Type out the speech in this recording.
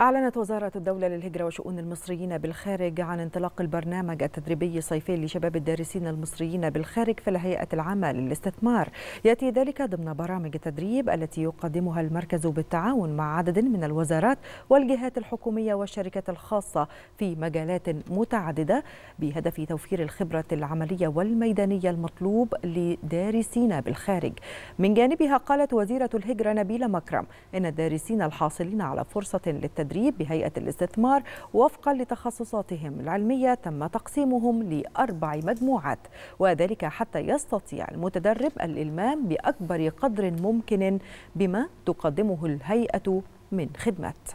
أعلنت وزارة الدولة للهجرة وشؤون المصريين بالخارج عن انطلاق البرنامج التدريبي الصيفي لشباب الدارسين المصريين بالخارج في الهيئة العامة للاستثمار يأتي ذلك ضمن برامج التدريب التي يقدمها المركز بالتعاون مع عدد من الوزارات والجهات الحكومية والشركات الخاصة في مجالات متعددة بهدف توفير الخبرة العملية والميدانية المطلوب لدارسين بالخارج من جانبها قالت وزيرة الهجرة نبيلة مكرم إن الدارسين الحاصلين على فرصة للتدريب التدريب بهيئة الاستثمار وفقا لتخصصاتهم العلمية تم تقسيمهم لأربع مجموعات وذلك حتى يستطيع المتدرب الإلمام بأكبر قدر ممكن بما تقدمه الهيئة من خدمات